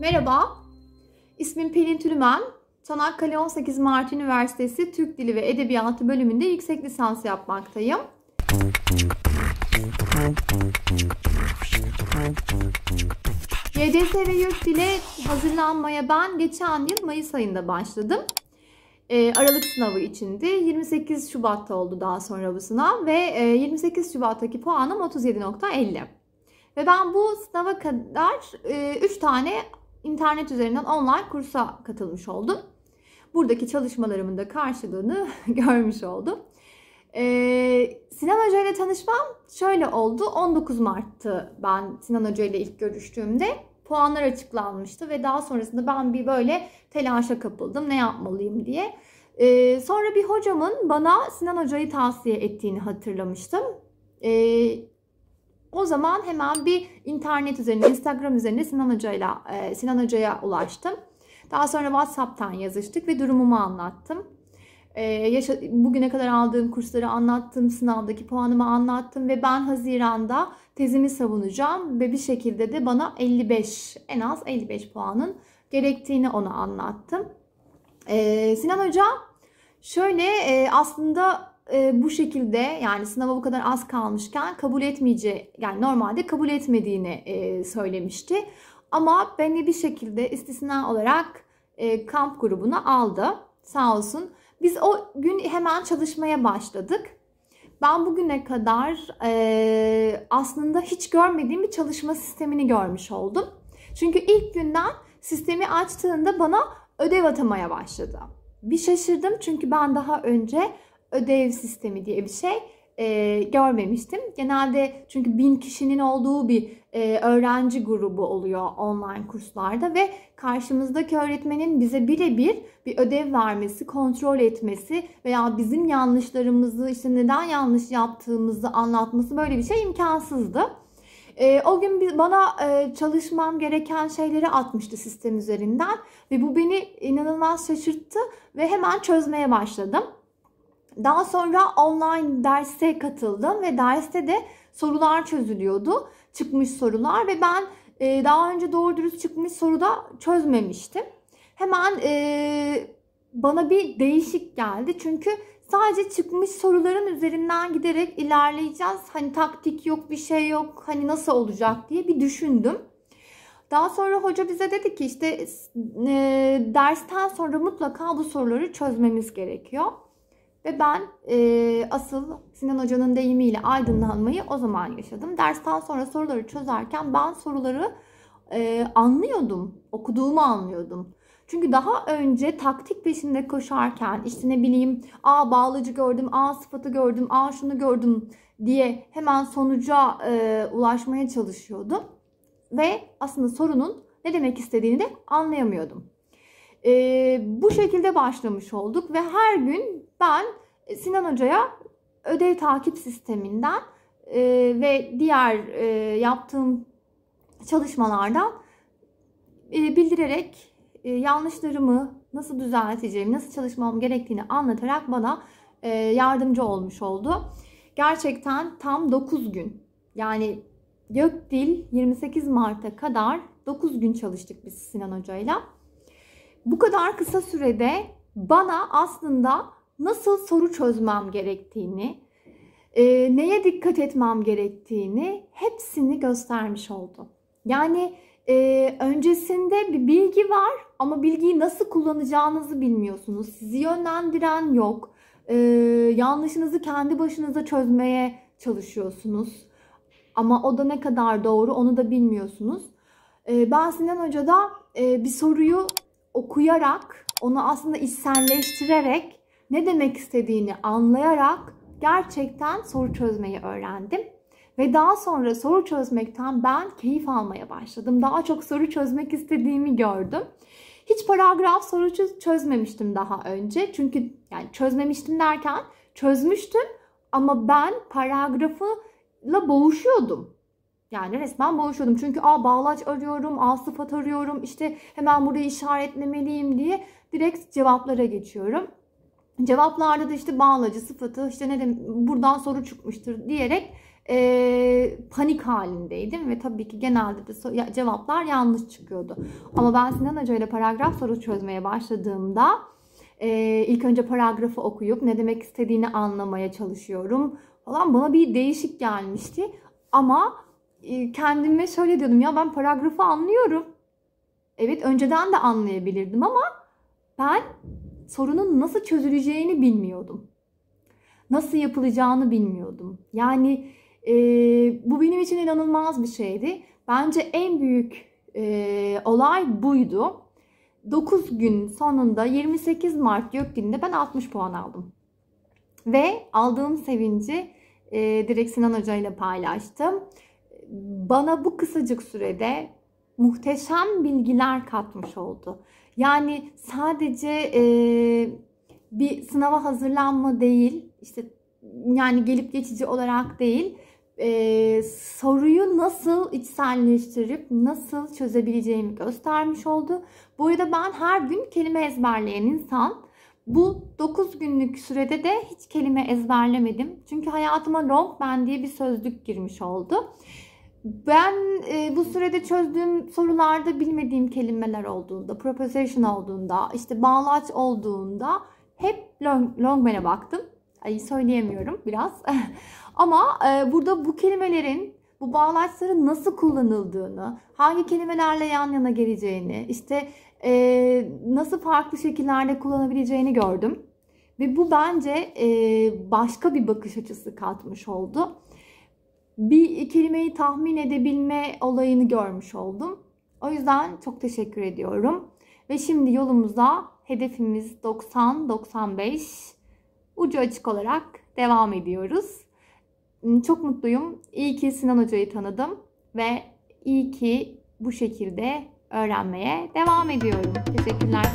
Merhaba, ismim Pelin Tülümen. Çanakkale 18 Mart Üniversitesi Türk Dili ve Edebiyatı bölümünde yüksek lisans yapmaktayım. YDS ve YÖK Dili hazırlanmaya ben geçen yıl Mayıs ayında başladım. Ee, Aralık sınavı içindi. 28 Şubat'ta oldu daha sonra bu sınav ve 28 e, Şubat'taki puanım 37.50. Ve ben bu sınava kadar e, 3 tane internet üzerinden online kursa katılmış oldum. Buradaki çalışmalarımın da karşılığını görmüş oldum. Ee, Sinan Hoca ile tanışmam şöyle oldu. 19 Mart'tı ben Sinan Hoca ile ilk görüştüğümde. Puanlar açıklanmıştı ve daha sonrasında ben bir böyle telaşa kapıldım ne yapmalıyım diye. Ee, sonra bir hocamın bana Sinan Hoca'yı tavsiye ettiğini hatırlamıştım. Ee, o zaman hemen bir internet üzerinde, Instagram üzerinde Sinan Hoca'yla e, Sinan Hoca'ya ulaştım. Daha sonra WhatsApp'tan yazıştık ve durumumu anlattım. E, bugüne kadar aldığım kursları anlattım, sınavdaki puanımı anlattım ve ben Haziran'da tezimi savunacağım ve bir şekilde de bana 55, en az 55 puanın gerektiğini ona anlattım. Ee, Sinan Hoca şöyle e, aslında e, bu şekilde yani sınava bu kadar az kalmışken kabul etmeyeceği yani normalde kabul etmediğini e, söylemişti. Ama beni bir şekilde istisna olarak e, kamp grubuna aldı. Sağ olsun. Biz o gün hemen çalışmaya başladık. Ben bugüne kadar e, aslında hiç görmediğim bir çalışma sistemini görmüş oldum. Çünkü ilk günden sistemi açtığında bana ödev atamaya başladı. Bir şaşırdım çünkü ben daha önce ödev sistemi diye bir şey e, görmemiştim. Genelde çünkü bin kişinin olduğu bir e, öğrenci grubu oluyor online kurslarda ve karşımızdaki öğretmenin bize birebir bir ödev vermesi, kontrol etmesi veya bizim yanlışlarımızı işte neden yanlış yaptığımızı anlatması böyle bir şey imkansızdı. E, o gün bana e, çalışmam gereken şeyleri atmıştı sistem üzerinden ve bu beni inanılmaz şaşırttı ve hemen çözmeye başladım. Daha sonra online derse katıldım ve derste de sorular çözülüyordu. Çıkmış sorular ve ben e, daha önce doğru dürüst çıkmış soruda çözmemiştim. Hemen e, bana bir değişik geldi. Çünkü sadece çıkmış soruların üzerinden giderek ilerleyeceğiz. Hani taktik yok, bir şey yok. Hani nasıl olacak diye bir düşündüm. Daha sonra hoca bize dedi ki işte e, dersten sonra mutlaka bu soruları çözmemiz gerekiyor. Ve ben e, asıl Sinan Hoca'nın deyimiyle aydınlanmayı o zaman yaşadım. Dersten sonra soruları çözerken ben soruları e, anlıyordum. Okuduğumu anlıyordum. Çünkü daha önce taktik peşinde koşarken işte ne bileyim a bağlıcı gördüm, a sıfatı gördüm, a şunu gördüm diye hemen sonuca e, ulaşmaya çalışıyordum. Ve aslında sorunun ne demek istediğini de anlayamıyordum. E, bu şekilde başlamış olduk ve her gün ben e, Sinan Hoca'ya ödev takip sisteminden e, ve diğer e, yaptığım çalışmalardan e, bildirerek e, yanlışlarımı nasıl düzelteceğimi, nasıl çalışmam gerektiğini anlatarak bana e, yardımcı olmuş oldu. Gerçekten tam 9 gün yani Gökdil 28 Mart'a kadar 9 gün çalıştık biz Sinan Hoca'yla bu kadar kısa sürede bana aslında nasıl soru çözmem gerektiğini, e, neye dikkat etmem gerektiğini hepsini göstermiş oldu. Yani e, öncesinde bir bilgi var ama bilgiyi nasıl kullanacağınızı bilmiyorsunuz. Sizi yönlendiren yok. E, yanlışınızı kendi başınıza çözmeye çalışıyorsunuz. Ama o da ne kadar doğru onu da bilmiyorsunuz. E, ben Sinan Hoca'da e, bir soruyu okuyarak, onu aslında içselleştirerek ne demek istediğini anlayarak gerçekten soru çözmeyi öğrendim. Ve daha sonra soru çözmekten ben keyif almaya başladım. Daha çok soru çözmek istediğimi gördüm. Hiç paragraf soru çözmemiştim daha önce. Çünkü yani çözmemiştim derken çözmüştüm ama ben paragrafı la boğuşuyordum. Yani resmen boğuşuyordum. Çünkü a bağlaç arıyorum, a sıfat arıyorum, işte hemen burayı işaretlemeliyim diye direkt cevaplara geçiyorum. Cevaplarda da işte bağlacı, sıfatı, işte ne dem, buradan soru çıkmıştır diyerek e, panik halindeydim ve tabii ki genelde de ya, cevaplar yanlış çıkıyordu. Ama ben Sinan Hoca ile paragraf soru çözmeye başladığımda e, ilk önce paragrafı okuyup ne demek istediğini anlamaya çalışıyorum falan bana bir değişik gelmişti. Ama ee, kendime şöyle diyordum ya ben paragrafı anlıyorum. Evet önceden de anlayabilirdim ama ben sorunun nasıl çözüleceğini bilmiyordum. Nasıl yapılacağını bilmiyordum. Yani e, bu benim için inanılmaz bir şeydi. Bence en büyük e, olay buydu. 9 gün sonunda 28 Mart Gökdin'de ben 60 puan aldım. Ve aldığım sevinci e, direkt Sinan Hoca ile paylaştım bana bu kısacık sürede muhteşem bilgiler katmış oldu. Yani sadece e, bir sınava hazırlanma değil, işte yani gelip geçici olarak değil, e, soruyu nasıl içselleştirip nasıl çözebileceğimi göstermiş oldu. Bu arada ben her gün kelime ezberleyen insan. Bu 9 günlük sürede de hiç kelime ezberlemedim. Çünkü hayatıma long ben diye bir sözlük girmiş oldu. Ben e, bu sürede çözdüğüm sorularda bilmediğim kelimeler olduğunda, preposition olduğunda, işte bağlaç olduğunda hep long, longman'e baktım. Ay söyleyemiyorum biraz. Ama e, burada bu kelimelerin, bu bağlaçların nasıl kullanıldığını, hangi kelimelerle yan yana geleceğini, işte e, nasıl farklı şekillerde kullanabileceğini gördüm. Ve bu bence e, başka bir bakış açısı katmış oldu bir kelimeyi tahmin edebilme olayını görmüş oldum. O yüzden çok teşekkür ediyorum. Ve şimdi yolumuza hedefimiz 90-95 ucu açık olarak devam ediyoruz. Hmm, çok mutluyum. İyi ki Sinan Hoca'yı tanıdım ve iyi ki bu şekilde öğrenmeye devam ediyorum. Teşekkürler.